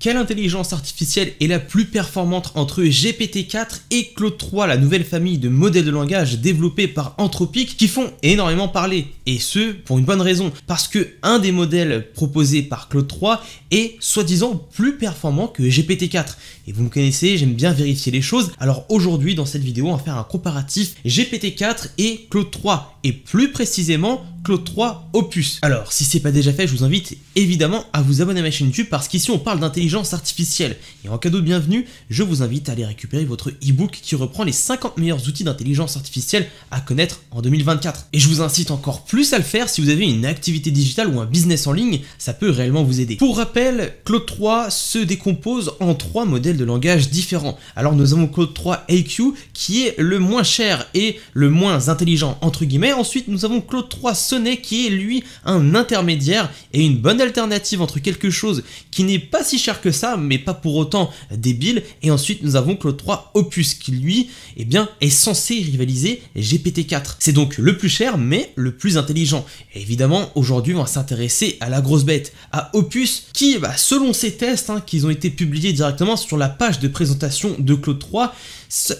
Quelle intelligence artificielle est la plus performante entre GPT-4 et Claude 3, la nouvelle famille de modèles de langage développés par Anthropic qui font énormément parler Et ce, pour une bonne raison, parce que un des modèles proposés par Claude 3 est soi-disant plus performant que GPT-4. Et vous me connaissez, j'aime bien vérifier les choses, alors aujourd'hui dans cette vidéo on va faire un comparatif GPT-4 et Claude 3, et plus précisément Claude 3 Opus. Alors, si c'est pas déjà fait, je vous invite évidemment à vous abonner à ma chaîne YouTube parce qu'ici on parle d'intelligence artificielle. Et en cadeau de bienvenue, je vous invite à aller récupérer votre e-book qui reprend les 50 meilleurs outils d'intelligence artificielle à connaître en 2024. Et je vous incite encore plus à le faire si vous avez une activité digitale ou un business en ligne, ça peut réellement vous aider. Pour rappel, Claude 3 se décompose en trois modèles de langage différents. Alors nous avons Claude 3 AQ qui est le moins cher et le moins intelligent entre guillemets. Ensuite, nous avons Claude 3 qui est lui un intermédiaire et une bonne alternative entre quelque chose qui n'est pas si cher que ça, mais pas pour autant débile. Et ensuite, nous avons Claude 3 Opus qui lui, eh bien, est censé rivaliser GPT-4. C'est donc le plus cher, mais le plus intelligent. évidemment, aujourd'hui, on va s'intéresser à la grosse bête, à Opus, qui, bah, selon ces tests hein, qui ont été publiés directement sur la page de présentation de Claude 3,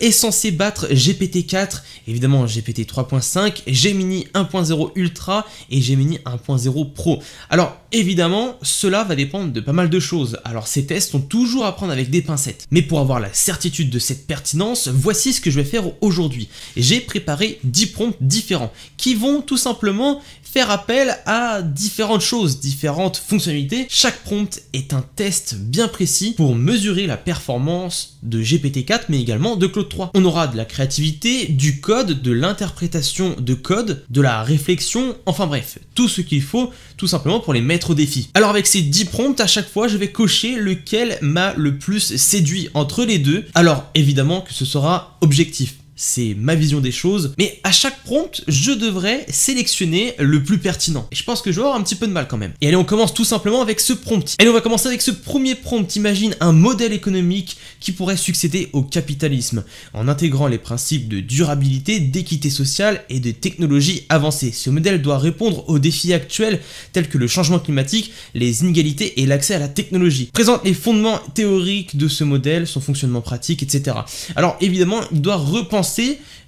est censé battre GPT-4, évidemment GPT 3.5, Gemini 1.0 Ultra et Gemini 1.0 Pro. Alors évidemment, cela va dépendre de pas mal de choses, alors ces tests sont toujours à prendre avec des pincettes. Mais pour avoir la certitude de cette pertinence, voici ce que je vais faire aujourd'hui. J'ai préparé 10 prompts différents qui vont tout simplement appel à différentes choses, différentes fonctionnalités. Chaque prompt est un test bien précis pour mesurer la performance de GPT-4 mais également de Claude 3. On aura de la créativité, du code, de l'interprétation de code, de la réflexion, enfin bref, tout ce qu'il faut tout simplement pour les mettre au défi. Alors avec ces 10 prompts, à chaque fois je vais cocher lequel m'a le plus séduit entre les deux. Alors évidemment que ce sera objectif c'est ma vision des choses, mais à chaque prompt, je devrais sélectionner le plus pertinent. Et je pense que je vais avoir un petit peu de mal quand même. Et allez, on commence tout simplement avec ce prompt. Et on va commencer avec ce premier prompt. Imagine un modèle économique qui pourrait succéder au capitalisme, en intégrant les principes de durabilité, d'équité sociale et de technologie avancée. Ce modèle doit répondre aux défis actuels tels que le changement climatique, les inégalités et l'accès à la technologie. Présente les fondements théoriques de ce modèle, son fonctionnement pratique, etc. Alors évidemment, il doit repenser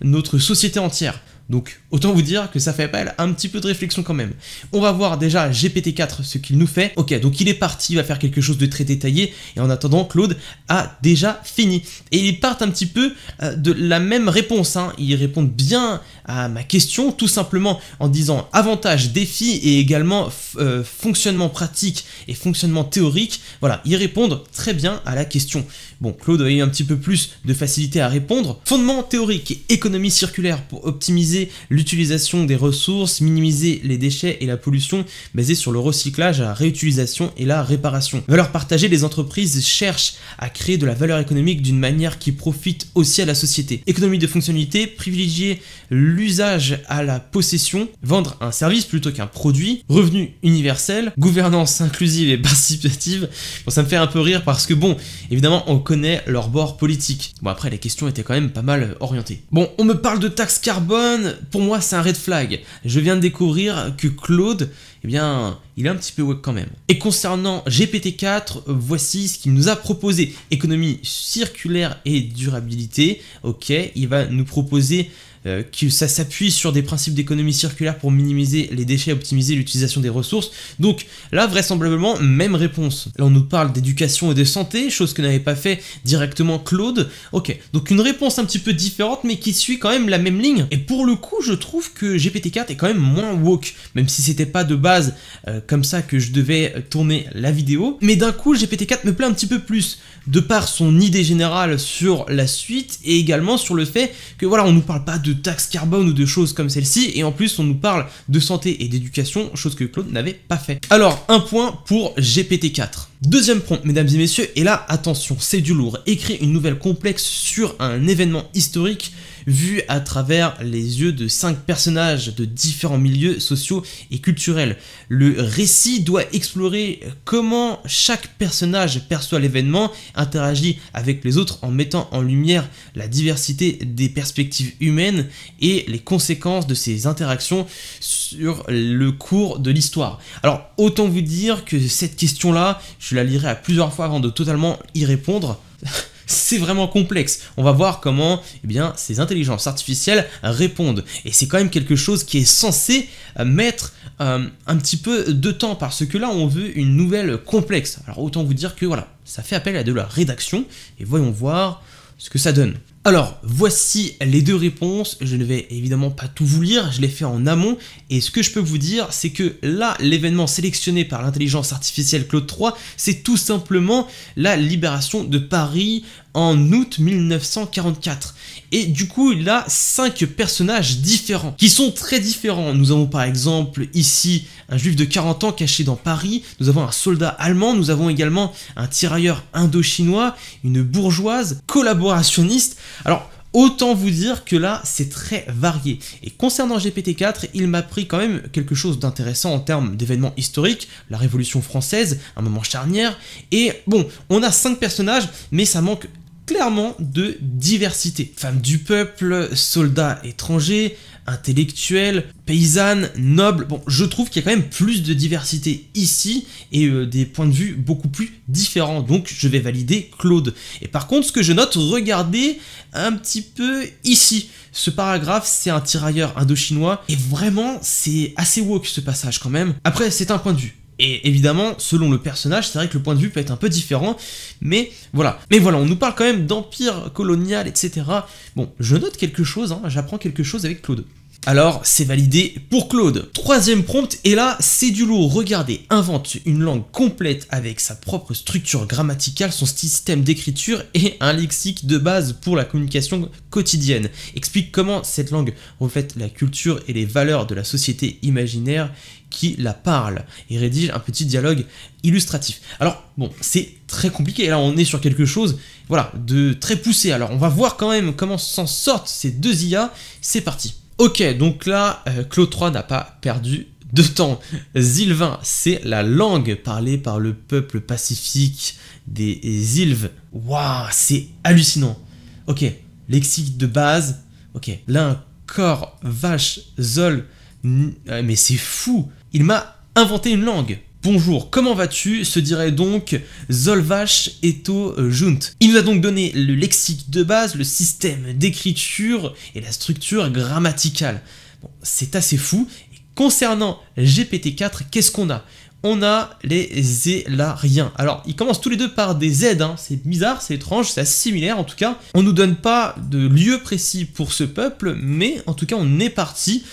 notre société entière. Donc autant vous dire que ça fait appel à un petit peu de réflexion quand même. On va voir déjà GPT-4 ce qu'il nous fait. Ok, donc il est parti, il va faire quelque chose de très détaillé, et en attendant, Claude a déjà fini. Et il partent un petit peu euh, de la même réponse, hein. ils répondent bien à ma question, tout simplement en disant avantages, défis et également euh, fonctionnement pratique et fonctionnement théorique. Voilà, ils répondent très bien à la question. Bon, Claude a eu un petit peu plus de facilité à répondre. Fondement théorique et économie circulaire pour optimiser l'utilisation des ressources, minimiser les déchets et la pollution Basé sur le recyclage, la réutilisation et la réparation. Valeur partagée, les entreprises cherchent à créer de la valeur économique d'une manière qui profite aussi à la société. Économie de fonctionnalité, privilégier l'usage à la possession, vendre un service plutôt qu'un produit, revenu universel, gouvernance inclusive et participative. Bon, ça me fait un peu rire parce que bon, évidemment, on connaît leur bord politique. Bon, après, les questions étaient quand même pas mal orientées Bon, on me parle de taxes carbone, pour moi, c'est un red flag. Je viens de découvrir que Claude, eh bien, il est un petit peu web quand même. Et concernant GPT-4, voici ce qu'il nous a proposé. Économie circulaire et durabilité. Ok, il va nous proposer euh, que ça s'appuie sur des principes d'économie circulaire pour minimiser les déchets et optimiser l'utilisation des ressources. Donc là, vraisemblablement, même réponse. Là, on nous parle d'éducation et de santé, chose que n'avait pas fait directement Claude. Ok, donc une réponse un petit peu différente, mais qui suit quand même la même ligne. Et pour le coup, je trouve que GPT-4 est quand même moins woke, même si c'était pas de base euh, comme ça que je devais tourner la vidéo. Mais d'un coup, GPT-4 me plaît un petit peu plus, de par son idée générale sur la suite et également sur le fait que voilà, on nous parle pas de de taxes carbone ou de choses comme celle-ci, et en plus on nous parle de santé et d'éducation, chose que Claude n'avait pas fait. Alors, un point pour GPT-4. Deuxième prompt, mesdames et messieurs, et là, attention, c'est du lourd. Écrire une nouvelle complexe sur un événement historique vu à travers les yeux de cinq personnages de différents milieux sociaux et culturels. Le récit doit explorer comment chaque personnage perçoit l'événement, interagit avec les autres en mettant en lumière la diversité des perspectives humaines et les conséquences de ces interactions sur le cours de l'histoire. Alors autant vous dire que cette question-là, je la lirai à plusieurs fois avant de totalement y répondre. c'est vraiment complexe. On va voir comment eh bien, ces intelligences artificielles répondent. Et c'est quand même quelque chose qui est censé euh, mettre euh, un petit peu de temps parce que là on veut une nouvelle complexe. Alors autant vous dire que voilà, ça fait appel à de la rédaction et voyons voir ce que ça donne. Alors, voici les deux réponses. Je ne vais évidemment pas tout vous lire, je l'ai fait en amont. Et ce que je peux vous dire, c'est que là, l'événement sélectionné par l'intelligence artificielle Claude 3, c'est tout simplement la libération de Paris en août 1944. Et du coup, il a cinq personnages différents, qui sont très différents. Nous avons par exemple ici un juif de 40 ans caché dans Paris, nous avons un soldat allemand, nous avons également un tirailleur indo-chinois, une bourgeoise, collaborationniste. Alors, Autant vous dire que là, c'est très varié. Et concernant GPT-4, il m'a pris quand même quelque chose d'intéressant en termes d'événements historiques, la Révolution française, un moment charnière, et bon, on a cinq personnages, mais ça manque clairement de diversité. Femmes du peuple, soldats étrangers, intellectuels, paysannes, nobles. Bon, je trouve qu'il y a quand même plus de diversité ici et euh, des points de vue beaucoup plus différents. Donc je vais valider Claude. Et par contre, ce que je note, regardez un petit peu ici. Ce paragraphe, c'est un tirailleur chinois Et vraiment, c'est assez woke ce passage quand même. Après, c'est un point de vue. Et évidemment, selon le personnage, c'est vrai que le point de vue peut être un peu différent, mais voilà. Mais voilà, on nous parle quand même d'empire colonial, etc. Bon, je note quelque chose, hein, j'apprends quelque chose avec Claude. Alors, c'est validé pour Claude. Troisième prompt, et là, c'est du lourd. Regardez, invente une langue complète avec sa propre structure grammaticale, son système d'écriture et un lexique de base pour la communication quotidienne. Explique comment cette langue reflète la culture et les valeurs de la société imaginaire qui la parle et rédige un petit dialogue illustratif. Alors bon, c'est très compliqué, là on est sur quelque chose voilà, de très poussé. Alors on va voir quand même comment s'en sortent ces deux IA, c'est parti. Ok, donc là, euh, Claude 3 n'a pas perdu de temps. Zylvain, c'est la langue parlée par le peuple pacifique des Ilves. Waouh, c'est hallucinant. Ok, lexique de base. Ok, l'un corps, vache, zol. Euh, mais c'est fou. Il m'a inventé une langue. Bonjour, comment vas-tu se dirait donc Zolvash Eto Junt. Il nous a donc donné le lexique de base, le système d'écriture et la structure grammaticale. Bon, c'est assez fou. concernant GPT-4, qu'est-ce qu'on a on a les Zélariens. Alors, ils commencent tous les deux par des Z, hein. c'est bizarre, c'est étrange, c'est assez similaire en tout cas. On ne nous donne pas de lieu précis pour ce peuple, mais en tout cas, on est parti.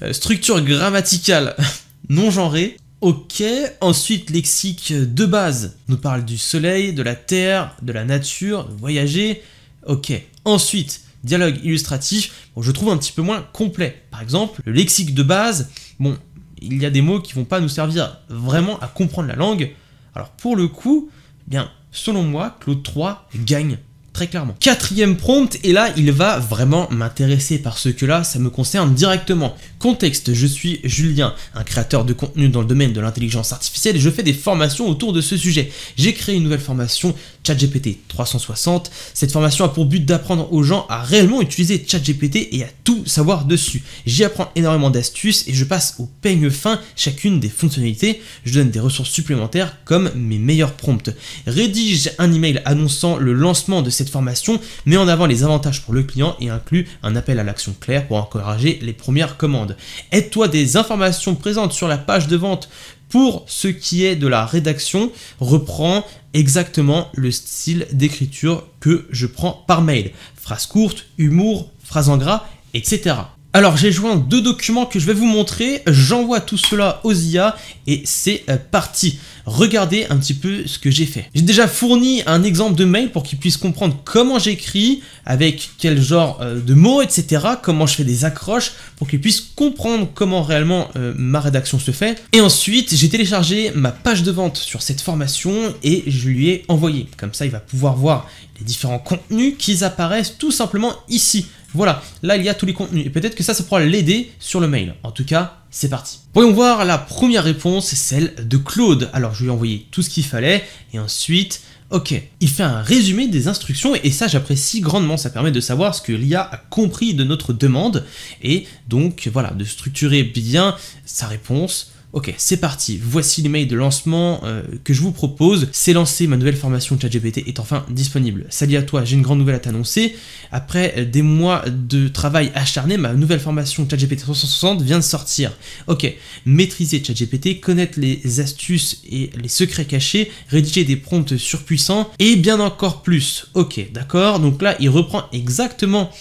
Euh, structure grammaticale. non genré. Ok, ensuite lexique de base nous parle du soleil, de la terre, de la nature, de voyager. Ok, ensuite dialogue illustratif, bon, je trouve un petit peu moins complet. Par exemple, le lexique de base, bon, il y a des mots qui vont pas nous servir vraiment à comprendre la langue. Alors pour le coup, eh bien, selon moi, Claude 3 gagne très clairement. Quatrième prompt, et là il va vraiment m'intéresser parce que là ça me concerne directement. Contexte, je suis Julien, un créateur de contenu dans le domaine de l'intelligence artificielle et je fais des formations autour de ce sujet. J'ai créé une nouvelle formation ChatGPT 360. Cette formation a pour but d'apprendre aux gens à réellement utiliser ChatGPT et à tout savoir dessus. J'y apprends énormément d'astuces et je passe au peigne fin chacune des fonctionnalités. Je donne des ressources supplémentaires comme mes meilleurs prompts. Rédige un email annonçant le lancement de cette formation, met en avant les avantages pour le client et inclut un appel à l'action clair pour encourager les premières commandes. Aide-toi des informations présentes sur la page de vente pour ce qui est de la rédaction, reprends exactement le style d'écriture que je prends par mail. Phrases courtes, humour, phrases en gras, etc. Alors j'ai joint deux documents que je vais vous montrer, j'envoie tout cela aux IA et c'est euh, parti. Regardez un petit peu ce que j'ai fait. J'ai déjà fourni un exemple de mail pour qu'ils puissent comprendre comment j'écris, avec quel genre euh, de mots, etc. Comment je fais des accroches pour qu'ils puissent comprendre comment réellement euh, ma rédaction se fait. Et ensuite j'ai téléchargé ma page de vente sur cette formation et je lui ai envoyé. Comme ça il va pouvoir voir les différents contenus qui apparaissent tout simplement ici voilà, là il y a tous les contenus et peut-être que ça, ça pourra l'aider sur le mail. En tout cas, c'est parti. Voyons voir la première réponse, celle de Claude. Alors je lui ai envoyé tout ce qu'il fallait et ensuite... Ok, il fait un résumé des instructions et ça j'apprécie grandement, ça permet de savoir ce que l'IA a compris de notre demande et donc voilà, de structurer bien sa réponse Ok, c'est parti, voici l'email de lancement euh, que je vous propose. C'est lancé, ma nouvelle formation ChatGPT est enfin disponible. Salut à toi, j'ai une grande nouvelle à t'annoncer. Après euh, des mois de travail acharné, ma nouvelle formation ChatGPT 360 vient de sortir. Ok, maîtriser ChatGPT, connaître les astuces et les secrets cachés, rédiger des prompts surpuissants et bien encore plus. Ok, d'accord, donc là il reprend exactement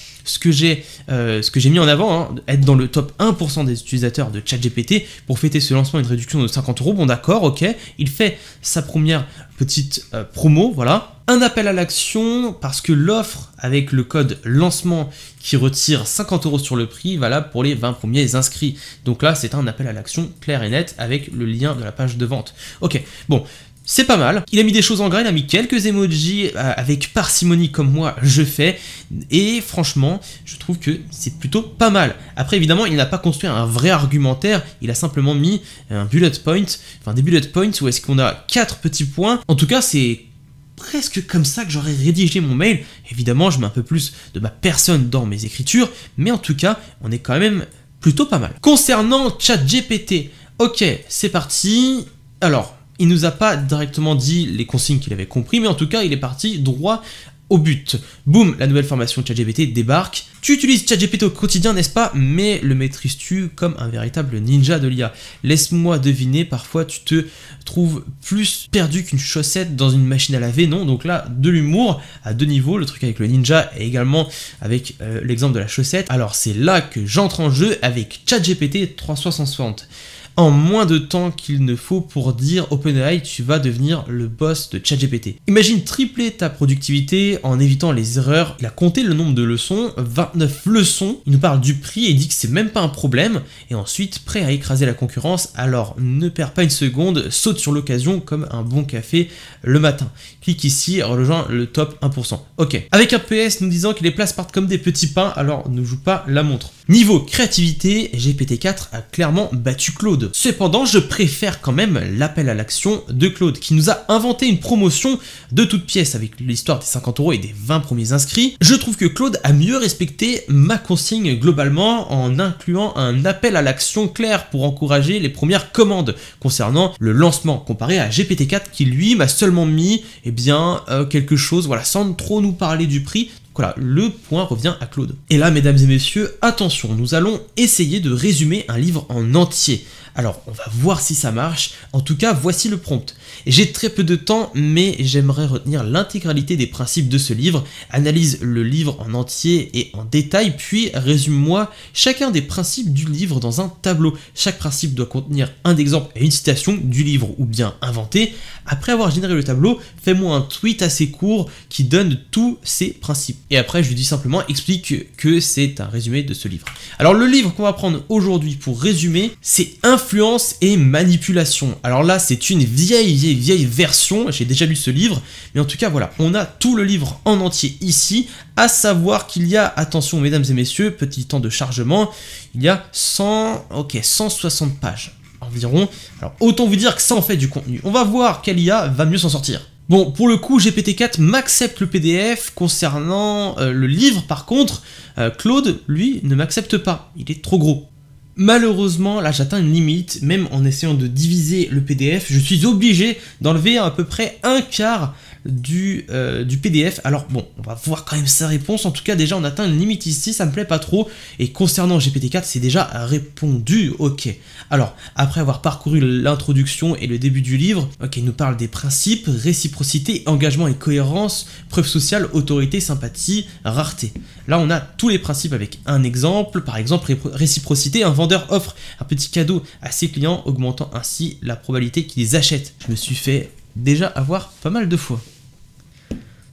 euh, ce que j'ai mis en avant, hein, être dans le top 1% des utilisateurs de ChatGPT pour fêter ce lancement une réduction de 50 euros. Bon d'accord, ok, il fait sa première petite euh, promo, voilà. Un appel à l'action parce que l'offre avec le code lancement qui retire 50 euros sur le prix, valable pour les 20 premiers inscrits. Donc là, c'est un appel à l'action clair et net avec le lien de la page de vente. Ok, bon, c'est pas mal. Il a mis des choses en grain, il a mis quelques emojis euh, avec parcimonie comme moi je fais. Et franchement, je trouve que c'est plutôt pas mal. Après, évidemment, il n'a pas construit un vrai argumentaire. Il a simplement mis un bullet point, enfin des bullet points où est-ce qu'on a quatre petits points. En tout cas, c'est presque comme ça que j'aurais rédigé mon mail. Évidemment, je mets un peu plus de ma personne dans mes écritures. Mais en tout cas, on est quand même plutôt pas mal. Concernant ChatGPT, ok, c'est parti. Alors, il nous a pas directement dit les consignes qu'il avait compris, mais en tout cas, il est parti droit au but. Boum, la nouvelle formation ChatGPT débarque. Tu utilises ChatGPT au quotidien, n'est-ce pas Mais le maîtrises-tu comme un véritable ninja de l'IA Laisse-moi deviner, parfois tu te trouves plus perdu qu'une chaussette dans une machine à laver, non Donc là, de l'humour à deux niveaux, le truc avec le ninja et également avec euh, l'exemple de la chaussette. Alors c'est là que j'entre en jeu avec ChatGPT 360 en moins de temps qu'il ne faut pour dire OpenAI tu vas devenir le boss de ChatGPT. Imagine tripler ta productivité en évitant les erreurs. Il a compté le nombre de leçons, 29 leçons. Il nous parle du prix et dit que c'est même pas un problème. Et ensuite, prêt à écraser la concurrence, alors ne perds pas une seconde, saute sur l'occasion comme un bon café le matin. Clique ici, rejoins le top 1%. Ok. Avec un PS nous disant que les places partent comme des petits pains, alors ne joue pas la montre. Niveau créativité, GPT-4 a clairement battu Claude. Cependant, je préfère quand même l'appel à l'action de Claude, qui nous a inventé une promotion de toute pièce avec l'histoire des 50 euros et des 20 premiers inscrits. Je trouve que Claude a mieux respecté ma consigne globalement en incluant un appel à l'action clair pour encourager les premières commandes concernant le lancement, comparé à GPT-4 qui lui m'a seulement mis eh bien, euh, quelque chose, voilà, sans trop nous parler du prix, voilà, le point revient à Claude. Et là, mesdames et messieurs, attention, nous allons essayer de résumer un livre en entier. Alors, on va voir si ça marche. En tout cas, voici le prompt. J'ai très peu de temps, mais j'aimerais retenir l'intégralité des principes de ce livre. Analyse le livre en entier et en détail, puis résume-moi chacun des principes du livre dans un tableau. Chaque principe doit contenir un exemple et une citation du livre, ou bien inventé. Après avoir généré le tableau, fais-moi un tweet assez court qui donne tous ces principes et après je lui dis simplement explique que c'est un résumé de ce livre. Alors le livre qu'on va prendre aujourd'hui pour résumer, c'est Influence et manipulation. Alors là, c'est une vieille, vieille, vieille version, j'ai déjà lu ce livre, mais en tout cas voilà, on a tout le livre en entier ici, à savoir qu'il y a, attention mesdames et messieurs, petit temps de chargement, il y a 100, ok, 160 pages environ. Alors autant vous dire que ça en fait du contenu. On va voir quel IA va mieux s'en sortir. Bon, pour le coup, GPT-4 m'accepte le PDF. Concernant euh, le livre, par contre, euh, Claude, lui, ne m'accepte pas. Il est trop gros. Malheureusement, là j'atteins une limite, même en essayant de diviser le PDF, je suis obligé d'enlever à peu près un quart du, euh, du, PDF. Alors bon, on va voir quand même sa réponse. En tout cas, déjà on atteint une limite ici, ça me plaît pas trop. Et concernant GPT-4, c'est déjà répondu, ok. Alors, après avoir parcouru l'introduction et le début du livre, ok, il nous parle des principes, réciprocité, engagement et cohérence, preuve sociale, autorité, sympathie, rareté. Là on a tous les principes avec un exemple, par exemple réciprocité, offre un petit cadeau à ses clients, augmentant ainsi la probabilité qu'ils achètent. Je me suis fait déjà avoir pas mal de fois.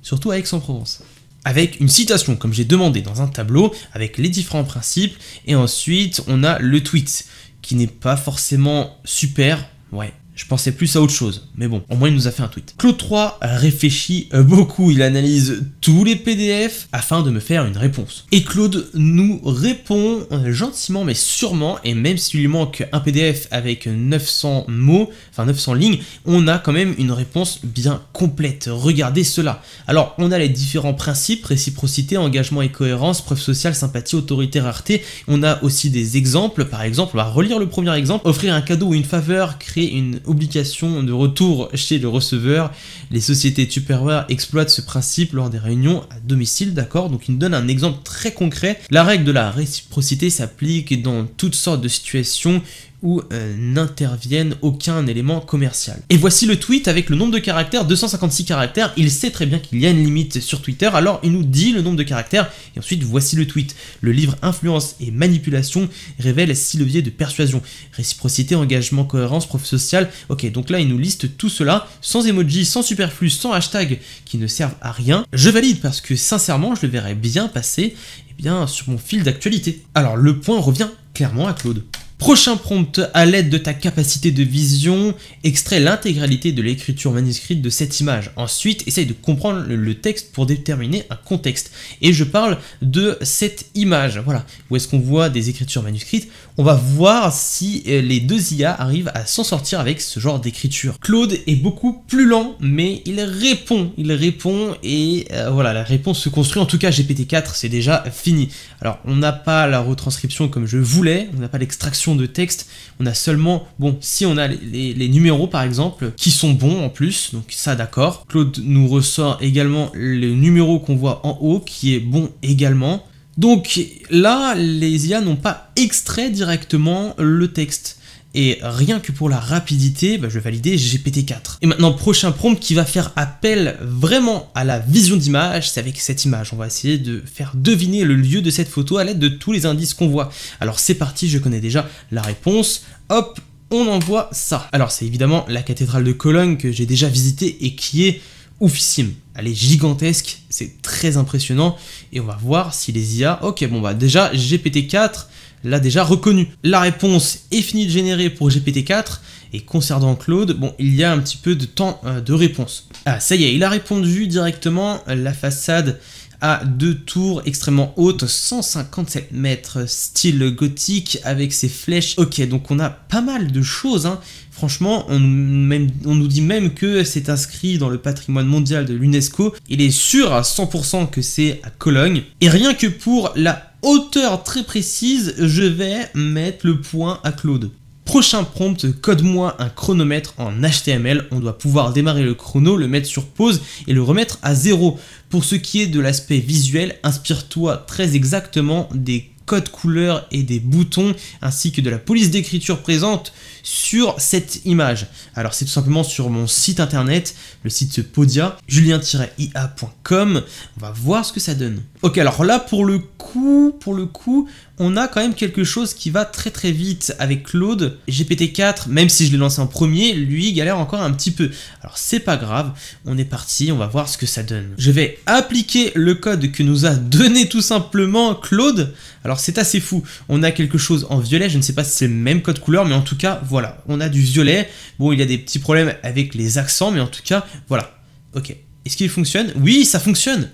Surtout avec Aix-en-Provence avec une citation, comme j'ai demandé dans un tableau, avec les différents principes, et ensuite on a le tweet, qui n'est pas forcément super, ouais, je pensais plus à autre chose. Mais bon, au moins il nous a fait un tweet. Claude 3 réfléchit euh, beaucoup, il analyse tous les PDF afin de me faire une réponse. Et Claude nous répond euh, gentiment mais sûrement, et même s'il lui manque un PDF avec 900 mots, enfin 900 lignes, on a quand même une réponse bien complète. Regardez cela. Alors, on a les différents principes, réciprocité, engagement et cohérence, preuve sociale, sympathie, autorité, rareté. On a aussi des exemples, par exemple, on va relire le premier exemple, offrir un cadeau ou une faveur, créer une obligation de retour chez le receveur. Les sociétés Tupperware exploitent ce principe lors des réunions à domicile, d'accord Donc il nous donne un exemple très concret. La règle de la réciprocité s'applique dans toutes sortes de situations où euh, n'interviennent aucun élément commercial. Et voici le tweet avec le nombre de caractères, 256 caractères, il sait très bien qu'il y a une limite sur Twitter, alors il nous dit le nombre de caractères, et ensuite voici le tweet. Le livre Influence et Manipulation révèle six leviers de persuasion, réciprocité, engagement, cohérence, prof social. ok, donc là il nous liste tout cela, sans emoji, sans superflu, sans hashtag, qui ne servent à rien. Je valide parce que sincèrement je le verrais bien passer, eh bien, sur mon fil d'actualité. Alors le point revient clairement à Claude. Prochain prompt, à l'aide de ta capacité de vision, extrait l'intégralité de l'écriture manuscrite de cette image. Ensuite, essaye de comprendre le texte pour déterminer un contexte. Et je parle de cette image, voilà, où est-ce qu'on voit des écritures manuscrites. On va voir si euh, les deux IA arrivent à s'en sortir avec ce genre d'écriture. Claude est beaucoup plus lent, mais il répond, il répond, et euh, voilà, la réponse se construit. En tout cas, GPT-4, c'est déjà fini. Alors, on n'a pas la retranscription comme je voulais, on n'a pas l'extraction de texte. On a seulement, bon, si on a les, les numéros par exemple, qui sont bons en plus, donc ça d'accord. Claude nous ressort également le numéro qu'on voit en haut, qui est bon également. Donc là, les IA n'ont pas extrait directement le texte. Et rien que pour la rapidité, bah, je vais valider GPT-4. Et maintenant, prochain prompt qui va faire appel vraiment à la vision d'image, c'est avec cette image. On va essayer de faire deviner le lieu de cette photo à l'aide de tous les indices qu'on voit. Alors c'est parti, je connais déjà la réponse. Hop, on envoie ça. Alors c'est évidemment la cathédrale de Cologne que j'ai déjà visitée et qui est oufissime. Elle est gigantesque, c'est très impressionnant et on va voir si les IA... Ok, bon bah déjà GPT-4, l'a déjà reconnu. La réponse est finie de générer pour GPT-4 et concernant Claude, bon, il y a un petit peu de temps euh, de réponse. Ah, ça y est, il a répondu directement. La façade a deux tours extrêmement hautes, 157 mètres, style gothique avec ses flèches. Ok, donc on a pas mal de choses. Hein. Franchement, on, on, nous dit même que c'est inscrit dans le patrimoine mondial de l'UNESCO. Il est sûr à 100% que c'est à Cologne. Et rien que pour la hauteur très précise, je vais mettre le point à Claude. Prochain prompt, code-moi un chronomètre en HTML. On doit pouvoir démarrer le chrono, le mettre sur pause et le remettre à zéro. Pour ce qui est de l'aspect visuel, inspire-toi très exactement des code couleur et des boutons, ainsi que de la police d'écriture présente sur cette image. Alors c'est tout simplement sur mon site internet, le site Podia, julien-ia.com, on va voir ce que ça donne. Ok alors là pour le coup, pour le coup, on a quand même quelque chose qui va très très vite avec Claude. GPT-4, même si je l'ai lancé en premier, lui galère encore un petit peu. Alors c'est pas grave, on est parti, on va voir ce que ça donne. Je vais appliquer le code que nous a donné tout simplement Claude. Alors c'est assez fou, on a quelque chose en violet, je ne sais pas si c'est le même code couleur, mais en tout cas voilà, on a du violet. Bon, il y a des petits problèmes avec les accents, mais en tout cas voilà. Ok, est-ce qu'il fonctionne Oui, ça fonctionne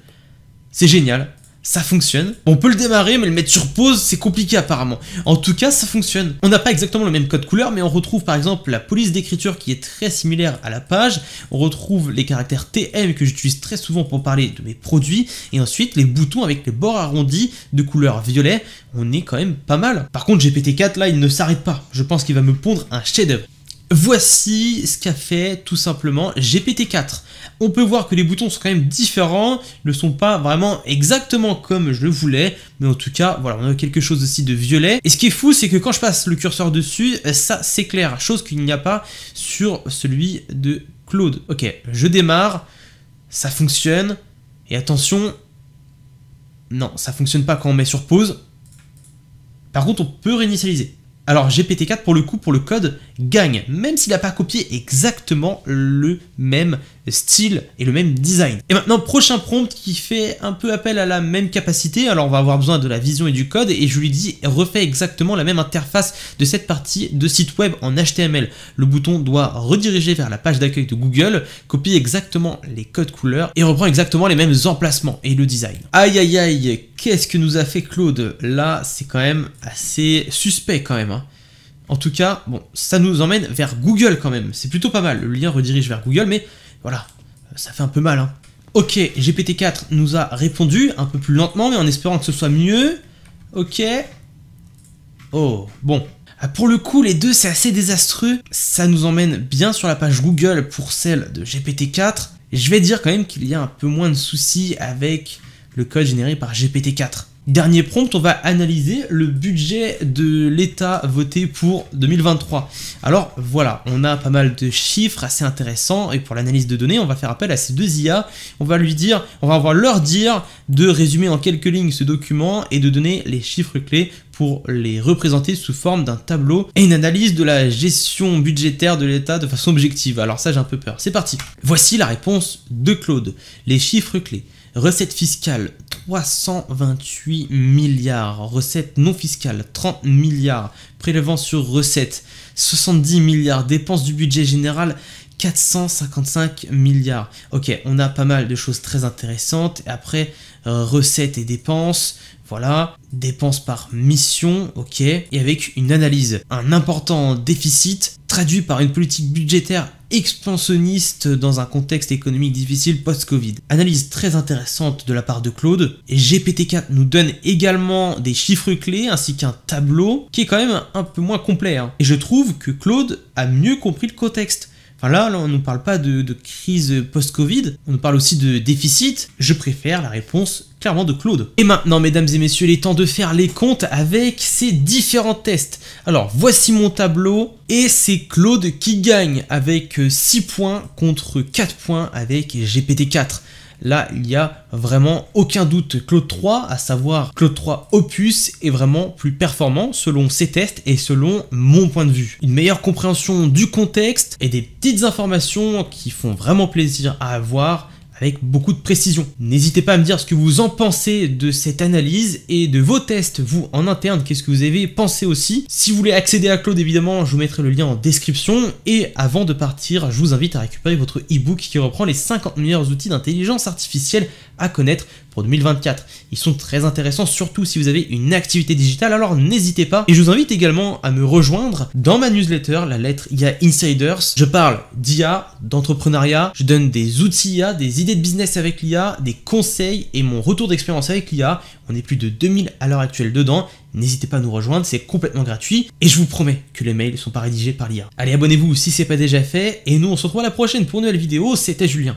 C'est génial ça fonctionne. On peut le démarrer, mais le mettre sur pause, c'est compliqué apparemment. En tout cas, ça fonctionne. On n'a pas exactement le même code couleur, mais on retrouve par exemple la police d'écriture qui est très similaire à la page. On retrouve les caractères TM que j'utilise très souvent pour parler de mes produits. Et ensuite, les boutons avec les bords arrondis de couleur violet. On est quand même pas mal. Par contre, GPT-4, là, il ne s'arrête pas. Je pense qu'il va me pondre un chef-d'œuvre. Voici ce qu'a fait tout simplement GPT-4. On peut voir que les boutons sont quand même différents, ne sont pas vraiment exactement comme je le voulais, mais en tout cas, voilà, on a quelque chose aussi de violet. Et ce qui est fou, c'est que quand je passe le curseur dessus, euh, ça s'éclaire, chose qu'il n'y a pas sur celui de Claude. Ok, je démarre, ça fonctionne, et attention, non, ça fonctionne pas quand on met sur pause. Par contre, on peut réinitialiser. Alors GPT-4 pour le coup, pour le code, gagne, même s'il n'a pas copié exactement le même style et le même design. Et maintenant, prochain prompt qui fait un peu appel à la même capacité, alors on va avoir besoin de la vision et du code, et je lui dis refais exactement la même interface de cette partie de site web en HTML. Le bouton doit rediriger vers la page d'accueil de Google, copie exactement les codes couleurs et reprend exactement les mêmes emplacements et le design. Aïe aïe aïe, qu'est-ce que nous a fait Claude Là, c'est quand même assez suspect quand même. Hein. En tout cas, bon, ça nous emmène vers Google quand même. C'est plutôt pas mal. Le lien redirige vers Google, mais voilà, euh, ça fait un peu mal. Hein. Ok, GPT-4 nous a répondu un peu plus lentement, mais en espérant que ce soit mieux. Ok. Oh, bon. Ah, pour le coup, les deux, c'est assez désastreux. Ça nous emmène bien sur la page Google pour celle de GPT-4. Je vais dire quand même qu'il y a un peu moins de soucis avec le code généré par GPT-4. Dernier prompt, on va analyser le budget de l'État voté pour 2023. Alors voilà, on a pas mal de chiffres assez intéressants et pour l'analyse de données, on va faire appel à ces deux IA. On va lui dire, on va leur dire de résumer en quelques lignes ce document et de donner les chiffres clés pour les représenter sous forme d'un tableau et une analyse de la gestion budgétaire de l'État de façon objective. Alors ça, j'ai un peu peur. C'est parti. Voici la réponse de Claude. Les chiffres clés. Recettes fiscales 328 milliards, recettes non fiscales 30 milliards, prélèvements sur recettes 70 milliards, dépenses du budget général 455 milliards. Ok, on a pas mal de choses très intéressantes. Et après, euh, recettes et dépenses, voilà, dépenses par mission, ok, et avec une analyse. Un important déficit traduit par une politique budgétaire expansionniste dans un contexte économique difficile post-Covid. Analyse très intéressante de la part de Claude. Et GPT-4 nous donne également des chiffres clés ainsi qu'un tableau qui est quand même un peu moins complet. Hein. Et je trouve que Claude a mieux compris le contexte. Enfin là, on ne parle pas de, de crise post-Covid, on parle aussi de déficit. Je préfère la réponse clairement de Claude. Et maintenant, mesdames et messieurs, il est temps de faire les comptes avec ces différents tests. Alors, voici mon tableau et c'est Claude qui gagne avec 6 points contre 4 points avec GPT-4. Là, il y a vraiment aucun doute. Claude 3, à savoir Claude 3 Opus, est vraiment plus performant selon ses tests et selon mon point de vue. Une meilleure compréhension du contexte et des petites informations qui font vraiment plaisir à avoir avec beaucoup de précision. N'hésitez pas à me dire ce que vous en pensez de cette analyse et de vos tests, vous en interne, qu'est-ce que vous avez pensé aussi. Si vous voulez accéder à Claude, évidemment, je vous mettrai le lien en description. Et avant de partir, je vous invite à récupérer votre e-book qui reprend les 50 meilleurs outils d'intelligence artificielle à connaître 2024. Ils sont très intéressants, surtout si vous avez une activité digitale, alors n'hésitez pas. Et je vous invite également à me rejoindre dans ma newsletter, la lettre IA Insiders. Je parle d'IA, d'entrepreneuriat, je donne des outils IA, des idées de business avec l'IA, des conseils et mon retour d'expérience avec l'IA. On est plus de 2000 à l'heure actuelle dedans. N'hésitez pas à nous rejoindre, c'est complètement gratuit. Et je vous promets que les mails sont pas rédigés par l'IA. Allez, abonnez-vous si ce n'est pas déjà fait. Et nous, on se retrouve à la prochaine pour une nouvelle vidéo. C'était Julien.